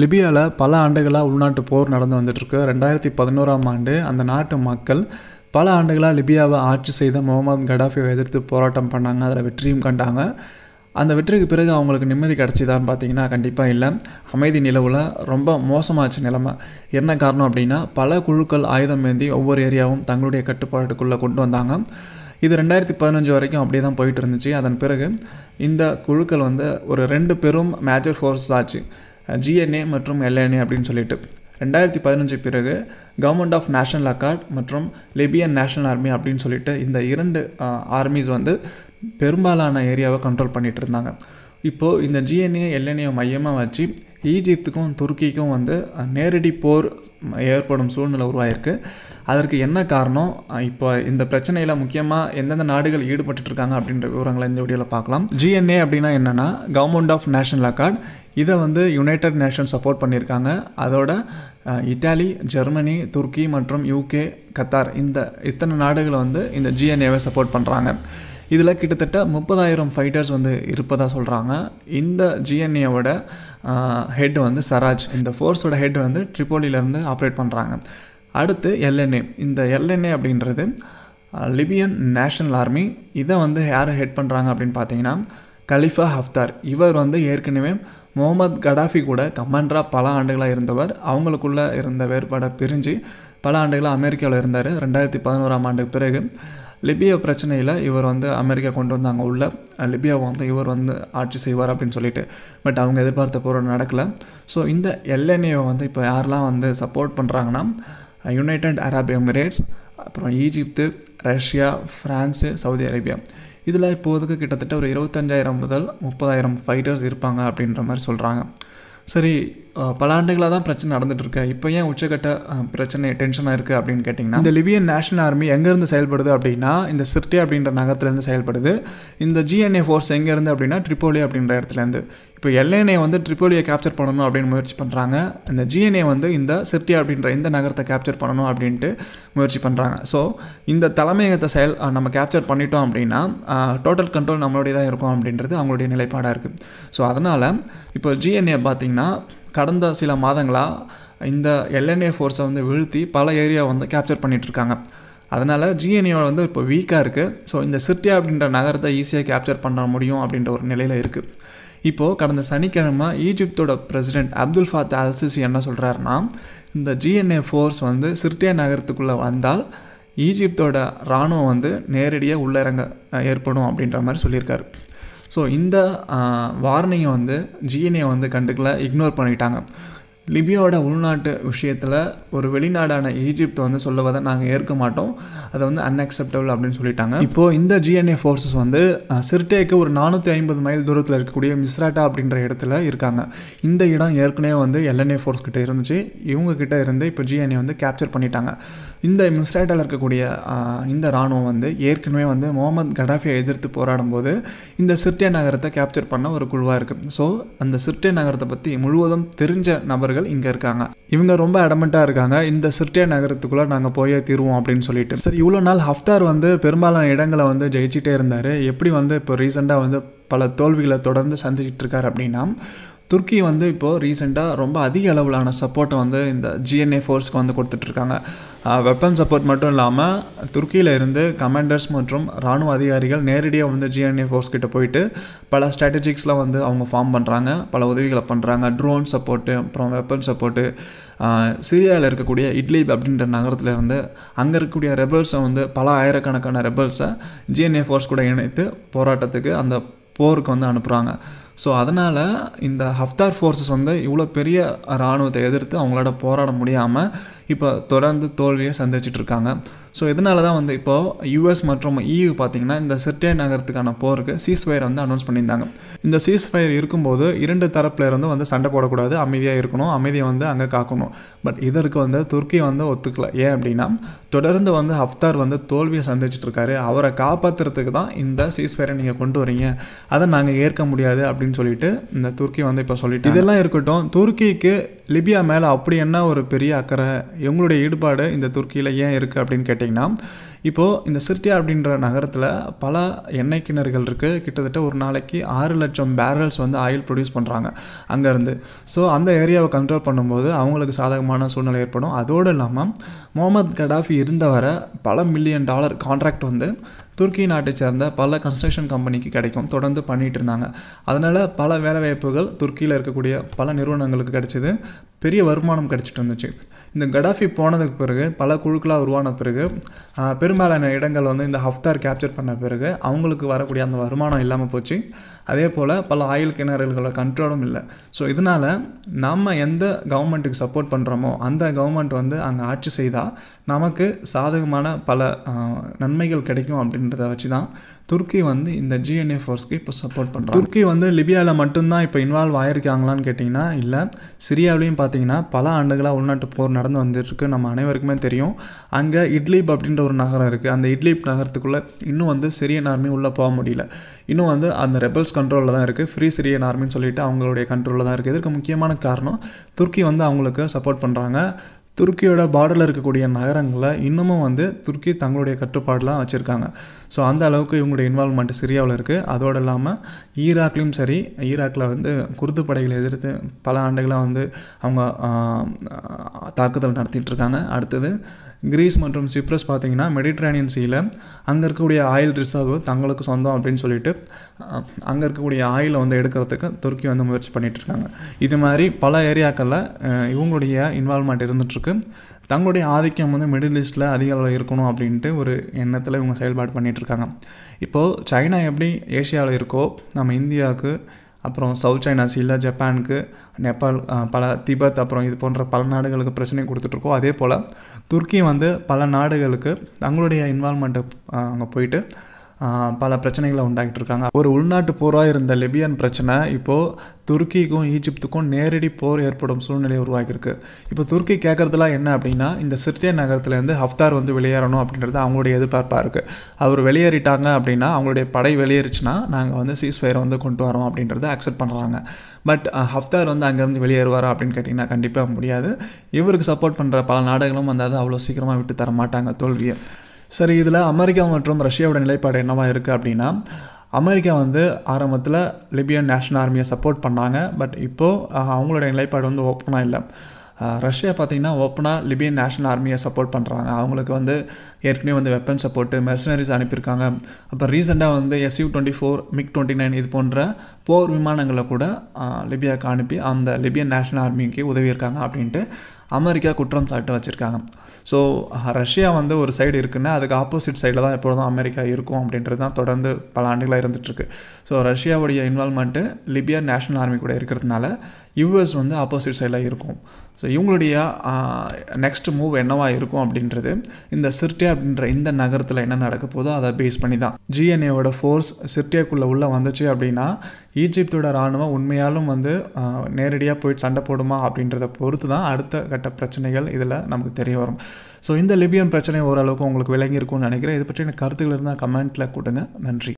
லிபியாவில் பல ஆண்டுகளாக உள்நாட்டு போர் நடந்து வந்துட்டுருக்கு ரெண்டாயிரத்தி பதினோராம் ஆண்டு அந்த நாட்டு மக்கள் பல ஆண்டுகளாக லிபியாவை ஆட்சி செய்த முகமது கடாஃபியை எதிர்த்து போராட்டம் பண்ணாங்க அதில் வெற்றியும் கண்டாங்க அந்த வெற்றிக்கு பிறகு அவங்களுக்கு நிம்மதி கிடச்சிதான்னு பார்த்தீங்கன்னா கண்டிப்பாக இல்லை அமைதி நிலவில் ரொம்ப மோசமாச்சு நிலைமை என்ன காரணம் அப்படின்னா பல குழுக்கள் ஆயுதம் ஏந்தி ஒவ்வொரு ஏரியாவும் தங்களுடைய கட்டுப்பாட்டுக்குள்ளே கொண்டு வந்தாங்க இது ரெண்டாயிரத்தி பதினஞ்சு வரைக்கும் அப்படியே தான் போயிட்டு இருந்துச்சு அதன் பிறகு இந்த குழுக்கள் வந்து ஒரு ரெண்டு பெரும் மேஜர் ஃபோர்ஸ் ஆச்சு ஜிஎன்ஏ மற்றும் எல்என்ஏ அப்படின்னு சொல்லிட்டு ரெண்டாயிரத்தி பதினஞ்சு பிறகு கவர்மெண்ட் ஆஃப் நேஷனல் அக்கார்ட் மற்றும் லிபியன் நேஷனல் ஆர்மி அப்படின்னு சொல்லிட்டு இந்த இரண்டு ஆர்மிஸ் வந்து பெரும்பாலான ஏரியாவை கண்ட்ரோல் பண்ணிகிட்டு இருந்தாங்க இப்போது இந்த ஜிஎன்ஏ எல்என்ஏ மையமாக வச்சு ஈஜிப்துக்கும் துருக்கிக்கும் வந்து நேரடி போர் ஏற்படும் சூழ்நிலை உருவாயிருக்கு அதற்கு என்ன காரணம் இப்போ இந்த பிரச்சனையில் முக்கியமாக எந்தெந்த நாடுகள் ஈடுபட்டுருக்காங்க அப்படின்ற விவரங்களை இந்த வீடியோவில் பார்க்கலாம் ஜிஎன்ஏ அப்படின்னா என்னென்னா கவர்மெண்ட் ஆஃப் நேஷனல் அக்கார்ட் இதை வந்து யுனைடெட் நேஷன் சப்போர்ட் பண்ணியிருக்காங்க அதோட இட்டாலி ஜெர்மனி துருக்கி மற்றும் யூகே கத்தார் இந்த இத்தனை நாடுகளை வந்து இந்த ஜிஎன்ஏவை சப்போர்ட் பண்ணுறாங்க இதில் கிட்டத்தட்ட முப்பதாயிரம் ஃபைட்டர்ஸ் வந்து இருப்பதாக சொல்கிறாங்க இந்த ஜிஎன்ஏவோட ஹெட் வந்து சராஜ் இந்த ஃபோர்ஸோட ஹெட் வந்து ட்ரிபோலியிலேருந்து ஆப்ரேட் பண்ணுறாங்க அடுத்து எல்என்ஏ இந்த எல்என்ஏ அப்படின்றது லிபியன் நேஷனல் ஆர்மி இதை வந்து யார் ஹெட் பண்ணுறாங்க அப்படின்னு பார்த்தீங்கன்னா கலிஃபா ஹஃப்தார் இவர் வந்து ஏற்கனவே முகமது கடாஃபி கூட கமாண்டராக பல ஆண்டுகளாக இருந்தவர் அவங்களுக்குள்ளே இருந்த வேறுபாடை பிரிஞ்சு பல ஆண்டுகளாக அமெரிக்காவில் இருந்தார் ரெண்டாயிரத்தி பதினோராம் ஆண்டுக்கு பிறகு லிபியா பிரச்சனையில் இவர் வந்து அமெரிக்கா கொண்டு வந்தாங்க உள்ள லிபியாவை வந்து இவர் வந்து ஆட்சி செய்வார் அப்படின்னு சொல்லிட்டு பட் அவங்க எதிர்பார்த்த பொருள் நடக்கலை ஸோ இந்த எல்என்ஏவை வந்து இப்போ யாரெல்லாம் வந்து சப்போர்ட் பண்ணுறாங்கன்னா யுனைடெட் அரப் எமிரேட்ஸ் அப்புறம் Egypt Russia France Saudi Arabia இதில் இப்போதுக்கு கிட்டத்தட்ட ஒரு இருபத்தஞ்சாயிரம் முதல் முப்பதாயிரம் ஃபைட்டர்ஸ் இருப்பாங்க அப்படின்ற மாதிரி சொல்கிறாங்க சரி பல ஆண்டுகளாக தான் பிரச்சனை இருக்கு இப்போ ஏன் உச்சக்கட்ட பிரச்சனை டென்ஷனாக இருக்குது அப்படின்னு கேட்டிங்கன்னா இந்த லிபியன் நேஷனல் ஆர்மி எங்கேருந்து செயல்படுது அப்படின்னா இந்த சிர்டி அப்படின்ற நகரத்துலேருந்து செயல்படுது இந்த ஜிஎன்ஏ ஃபோர்ஸ் எங்கேருந்து அப்படின்னா ட்ரிப்போலி அப்படின்ற இடத்துலேருந்து இப்போ எல்என்ஏ வந்து ட்ரிப்போலியை கேப்சர் பண்ணணும் அப்படின்னு முயற்சி பண்ணுறாங்க இந்த ஜிஎன்ஏ வந்து இந்த சிர்டி அப்படின்ற இந்த நகரத்தை கேப்சர் பண்ணணும் அப்படின்ட்டு முயற்சி பண்ணுறாங்க ஸோ இந்த தலைமையகத்தை செயல் நம்ம கேப்சர் பண்ணிட்டோம் அப்படின்னா டோட்டல் கண்ட்ரோல் நம்மளுடைய தான் இருக்கும் அப்படின்றது அவங்களுடைய நிலைப்பாடாக இருக்குது ஸோ அதனால் இப்போ ஜிஎன்ஏ பார்த்திங்கன்னா கடந்த சில மாதங்களாக இந்த எல்என்ஏ ஃபோர்ஸை வந்து வீழ்த்தி பல ஏரியாவை வந்து கேப்சர் பண்ணிகிட்ருக்காங்க அதனால் ஜிஎன்ஏ வந்து இப்போ வீக்காக இருக்குது ஸோ இந்த சிர்டியா அப்படின்ற நகரத்தை ஈஸியாக கேப்சர் பண்ண முடியும் அப்படின்ற ஒரு நிலையில் இருக்குது இப்போது கடந்த சனிக்கிழமை ஈஜிப்தோட பிரசிடென்ட் அப்துல் ஃபாத் அல்சிசி என்ன சொல்கிறாருன்னா இந்த ஜிஎன்ஏ ஃபோர்ஸ் வந்து சிர்டியா நகரத்துக்குள்ளே வந்தால் ஈஜிப்தோட இராணுவம் வந்து நேரடியாக உள்ளரங்க ஏற்படும் அப்படின்ற மாதிரி சொல்லியிருக்காரு ஸோ இந்த வார்னிங்கை வந்து ஜிஎன்ஏ வந்து கண்டுக்கல இக்னோர் பண்ணிட்டாங்க லிபியாவோட உள்நாட்டு விஷயத்தில் ஒரு வெளிநாடான ஈஜிப்த் வந்து சொல்லுவதை நாங்கள் ஏற்க மாட்டோம் அதை வந்து அன்அக்செப்டபிள் அப்படின்னு சொல்லிட்டாங்க இப்போது இந்த ஜிஎன்ஏ ஃபோர்ஸஸ் வந்து சிர்டேக்கு ஒரு நானூற்றி ஐம்பது மைல் தூரத்தில் இருக்கக்கூடிய மிஸ்ராட்டா அப்படின்ற இடத்துல இருக்காங்க இந்த இடம் ஏற்கனவே வந்து எல்என்ஏ ஃபோர்ஸ் கிட்டே இருந்துச்சு இவங்க கிட்டே இருந்து இப்போ ஜிஎன்ஏ வந்து கேப்சர் பண்ணிட்டாங்க இந்த மிஸ்ரேட்டில் இருக்கக்கூடிய இந்த இராணுவம் வந்து ஏற்கனவே வந்து முகமது கடாஃபியை எதிர்த்து போராடும் போது இந்த சிர்டே நகரத்தை கேப்சர் பண்ண ஒரு குழுவாக இருக்குது ஸோ அந்த சிர்டே நகரத்தை பற்றி முழுவதும் தெரிஞ்ச நபர்கள் இங்கே இருக்காங்க இவங்க ரொம்ப அடமெண்ட்டாக இருக்காங்க இந்த சிர்டே நகரத்துக்குள்ளே நாங்கள் போயே தீருவோம் அப்படின்னு சொல்லிட்டு சரி இவ்வளோ நாள் ஹஃப்தார் வந்து பெரும்பாலான இடங்களை வந்து ஜெயிச்சிட்டே இருந்தார் எப்படி வந்து இப்போ ரீசெண்டாக வந்து பல தோல்விகளை தொடர்ந்து சந்திச்சிட்டு இருக்கார் அப்படின்னா துருக்கி வந்து இப்போது ரீசெண்டாக ரொம்ப அதிக அளவிலான சப்போர்ட்டை வந்து இந்த ஜிஎன்ஏ ஃபோர்ஸ்க்கு வந்து கொடுத்துட்ருக்காங்க வெப்பன் சப்போர்ட் மட்டும் இல்லாமல் துருக்கியில் இருந்து கமாண்டர்ஸ் மற்றும் இராணுவ அதிகாரிகள் நேரடியாக வந்து ஜிஎன்ஏ ஃபோர்ஸ் கிட்ட போயிட்டு பல ஸ்ட்ராட்டஜிக்ஸ்லாம் வந்து அவங்க ஃபார்ம் பண்ணுறாங்க பல உதவிகளை பண்ணுறாங்க ட்ரோன் சப்போர்ட்டு அப்புறம் வெப்பன் சப்போர்ட்டு சிரியாவில் இருக்கக்கூடிய இட்லி அப்படின்ற நகரத்தில் இருந்து அங்கே இருக்கக்கூடிய ரெபல்ஸை வந்து பல ஆயிரக்கணக்கான ரெபல்ஸை ஜிஎன்ஏ ஃபோர்ஸ் கூட இணைத்து போராட்டத்துக்கு அந்த போருக்கு வந்து அனுப்புகிறாங்க ஸோ அதனால் இந்த ஹஃப்தார் ஃபோர்ஸஸ் வந்து இவ்வளோ பெரிய இராணுவத்தை எதிர்த்து அவங்களோட போராட முடியாமல் இப்போ தொடர்ந்து தோல்வியை இருக்காங்க ஸோ இதனால தான் வந்து இப்போது யூஎஸ் மற்றும் இயு e பார்த்திங்கன்னா இந்த சிர்டே நகரத்துக்கான போருக்கு ஃபயர் வந்து அனௌன்ஸ் பண்ணியிருந்தாங்க இந்த ஃபயர் இருக்கும்போது இரண்டு இருந்து வந்து சண்டை போடக்கூடாது அமைதியாக இருக்கணும் அமைதியை வந்து அங்கே காக்கணும் பட் இதற்கு வந்து துருக்கி வந்து ஒத்துக்கல ஏன் அப்படின்னா தொடர்ந்து வந்து ஹப்தார் வந்து தோல்வியை சந்திச்சிட்ருக்காரு அவரை காப்பாற்றுறதுக்கு தான் இந்த ஃபயரை நீங்கள் கொண்டு வரீங்க அதை நாங்கள் ஏற்க முடியாது அப்படின்னு சொல்லிட்டு இந்த துருக்கி வந்து இப்போ சொல்லிட்டு இதெல்லாம் இருக்கட்டும் துருக்கிக்கு லிபியா மேலே அப்படி என்ன ஒரு பெரிய அக்கறை எவங்களுடைய ஈடுபாடு இந்த துருக்கியில் ஏன் இருக்குது அப்படின்னு கேட்டிங்கன்னா இப்போது இந்த சிர்டியா அப்படின்ற நகரத்தில் பல எண்ணெய் கிணறுகள் இருக்குது கிட்டத்தட்ட ஒரு நாளைக்கு ஆறு லட்சம் பேரல்ஸ் வந்து ஆயில் ப்ரொடியூஸ் பண்ணுறாங்க அங்கேருந்து ஸோ அந்த ஏரியாவை கண்ட்ரோல் பண்ணும்போது அவங்களுக்கு சாதகமான சூழ்நிலை ஏற்படும் அதோடு இல்லாமல் முகமது கடாஃபி இருந்த வர பல மில்லியன் டாலர் கான்ட்ராக்ட் வந்து துருக்கி நாட்டை சேர்ந்த பல கன்ஸ்ட்ரக்ஷன் கம்பெனிக்கு கிடைக்கும் தொடர்ந்து பண்ணிகிட்டு இருந்தாங்க அதனால் பல வேலைவாய்ப்புகள் துருக்கியில் இருக்கக்கூடிய பல நிறுவனங்களுக்கு கிடைச்சிது பெரிய வருமானம் கிடச்சிட்டு இருந்துச்சு இந்த கடாஃபி போனதுக்கு பிறகு பல குழுக்களாக உருவான பிறகு பெரும்பாலான இடங்கள் வந்து இந்த ஹஃப்தார் கேப்சர் பண்ண பிறகு அவங்களுக்கு வரக்கூடிய அந்த வருமானம் இல்லாமல் போச்சு அதே போல் பல ஆயில் கிணறுகளோட கண்ட்ரோலும் இல்லை ஸோ இதனால் நம்ம எந்த கவர்மெண்ட்டுக்கு சப்போர்ட் பண்ணுறோமோ அந்த கவர்மெண்ட் வந்து அங்கே ஆட்சி செய்தால் நமக்கு சாதகமான பல நன்மைகள் கிடைக்கும் அப்படின்றத வச்சு தான் துருக்கி வந்து இந்த ஜிஎன்ஏ ஃபோர்ஸ்க்கு இப்போ சப்போர்ட் பண்ணுறாங்க துருக்கி வந்து லிபியாவில் மட்டும்தான் இப்போ இன்வால்வ் ஆயிருக்காங்களான்னு கேட்டிங்கன்னா இல்லை சிரியாவிலையும் பார்த்தீங்கன்னா பல ஆண்டுகளாக உள்நாட்டு போர் நடந்து வந்துட்டுருக்கு நம்ம அனைவருக்குமே தெரியும் அங்கே இட்லிப் அப்படின்ற ஒரு நகரம் இருக்குது அந்த இட்லிப் நகரத்துக்குள்ளே இன்னும் வந்து சிரியன் ஆர்மி உள்ளே போக முடியல இன்னும் வந்து அந்த ரெபல்ஸ் கண்ட்ரோலில் தான் இருக்குது ஃப்ரீ சிரியன் ஆர்மின்னு சொல்லிட்டு அவங்களுடைய கண்ட்ரோலில் தான் இருக்குது இதற்கு முக்கியமான காரணம் துருக்கி வந்து அவங்களுக்கு சப்போர்ட் பண்ணுறாங்க துருக்கியோட பார்டரில் இருக்கக்கூடிய நகரங்களை இன்னமும் வந்து துருக்கி தங்களுடைய கட்டுப்பாடெலாம் வச்சுருக்காங்க ஸோ அந்த அளவுக்கு இவங்களுடைய இன்வால்மெண்ட் சிரியாவில் இருக்குது அதோடு இல்லாமல் ஈராக்லேயும் சரி ஈராக்கில் வந்து குருது படைகளை எதிர்த்து பல ஆண்டுகளாக வந்து அவங்க தாக்குதல் நடத்திட்டு இருக்காங்க அடுத்தது கிரீஸ் மற்றும் சிப்ரஸ் பார்த்தீங்கன்னா மெடிட்ரேனியன் சீல அங்கே இருக்கக்கூடிய ஆயில் ரிசர்வ் தங்களுக்கு சொந்தம் அப்படின்னு சொல்லிட்டு அங்கே இருக்கக்கூடிய ஆயிலை வந்து எடுக்கிறதுக்கு துருக்கி வந்து முயற்சி பண்ணிகிட்ருக்காங்க இது மாதிரி பல ஏரியாக்களில் இவங்களுடைய இன்வால்மெண்ட் இருந்துகிட்ருக்கு தங்களுடைய ஆதிக்கம் வந்து மிடில் ஈஸ்ட்டில் அதிக அளவில் இருக்கணும் அப்படின்ட்டு ஒரு எண்ணத்தில் இவங்க செயல்பாடு பண்ணிகிட்ருக்காங்க இப்போது சைனா எப்படி ஏஷியாவில் இருக்கோ நம்ம இந்தியாவுக்கு அப்புறம் சவுத் சைனா சீல ஜப்பானுக்கு நேபாள் பல திபெத் அப்புறம் இது போன்ற பல நாடுகளுக்கு பிரச்சனையும் கொடுத்துட்ருக்கோம் அதே போல் துருக்கி வந்து பல நாடுகளுக்கு தங்களுடைய இன்வால்மெண்ட்டை அங்கே போயிட்டு பல பிரச்சனைகளை உண்டாகிட்டு இருக்காங்க ஒரு உள்நாட்டு போராக இருந்த லெபியன் பிரச்சனை இப்போது துருக்கிக்கும் ஈஜிப்துக்கும் நேரடி போர் ஏற்படும் சூழ்நிலை உருவாக்கியிருக்கு இப்போ துருக்கி கேட்குறதுலாம் என்ன அப்படின்னா இந்த சிர்டே நகரத்துலேருந்து ஹஃப்தார் வந்து வெளியேறணும் அப்படின்றது அவங்களுடைய எதிர்பார்ப்பாக இருக்குது அவர் வெளியேறிட்டாங்க அப்படின்னா அவங்களுடைய படை வெளியேறிச்சுன்னா நாங்கள் வந்து ஃபயரை வந்து கொண்டு வரோம் அப்படின்றத அக்செப்ட் பண்ணுறாங்க பட் ஹஃப்தார் வந்து அங்கேருந்து வெளியேறுவாரா அப்படின்னு கேட்டிங்கன்னா கண்டிப்பாக முடியாது இவருக்கு சப்போர்ட் பண்ணுற பல நாடுகளும் வந்தாது அவ்வளோ சீக்கிரமாக விட்டு தர மாட்டாங்க தோல்வியை சரி இதில் அமெரிக்கா மற்றும் ரஷ்யாவோட நிலைப்பாடு என்னவாக இருக்குது அப்படின்னா அமெரிக்கா வந்து ஆரம்பத்தில் லிபியன் நேஷனல் ஆர்மியை சப்போர்ட் பண்ணாங்க பட் இப்போது அவங்களோட நிலைப்பாடு வந்து ஓப்பனாக இல்லை ரஷ்யா பார்த்திங்கன்னா ஓப்பனாக லிபியன் நேஷனல் ஆர்மியை சப்போர்ட் பண்ணுறாங்க அவங்களுக்கு வந்து ஏற்கனவே வந்து வெப்பன் சப்போர்ட்டு மெர்சனரிஸ் அனுப்பியிருக்காங்க அப்போ ரீசெண்டாக வந்து SU twenty four MiG twenty nine இது போன்ற போர் விமானங்களை கூட லிபியாவுக்கு அனுப்பி அந்த லிபியன் நேஷனல் ஆர்மிக்கு உதவியிருக்காங்க அப்படின்ட்டு அமெரிக்கா குற்றம் சாட்டு வச்சுருக்காங்க ஸோ ரஷ்யா வந்து ஒரு சைடு இருக்குன்னா அதுக்கு ஆப்போசிட் சைடில் தான் எப்பொழுதும் அமெரிக்கா இருக்கும் அப்படின்றது தான் தொடர்ந்து பல ஆண்டுகளாக இருந்துகிட்ருக்கு ஸோ ரஷ்யாவுடைய இன்வால்மெண்ட்டு லிபியா நேஷனல் ஆர்மி கூட இருக்கிறதுனால யூஎஸ் வந்து ஆப்போசிட் சைடில் இருக்கும் ஸோ இவங்களுடைய நெக்ஸ்ட் மூவ் என்னவாக இருக்கும் அப்படின்றது இந்த சிர்டே அப்படின்ற இந்த நகரத்தில் என்ன நடக்க போதோ அதை பேஸ் பண்ணி தான் ஜிஎன்ஏவோட ஃபோர்ஸ் சிர்டேக்குள்ளே உள்ளே வந்துச்சு அப்படின்னா ஈஜிப்தோட இராணுவம் உண்மையாலும் வந்து நேரடியாக போய் சண்டை போடுமா அப்படின்றத பொறுத்து தான் அடுத்த கட்ட பிரச்சனைகள் இதில் நமக்கு தெரிய வரும் ஸோ இந்த லிபியன் பிரச்சனை ஓரளவுக்கு உங்களுக்கு விளங்கியிருக்கும்னு நினைக்கிறேன் இதை பற்றின கருத்துக்கள் இருந்தால் கமெண்ட்டில் கொடுங்க நன்றி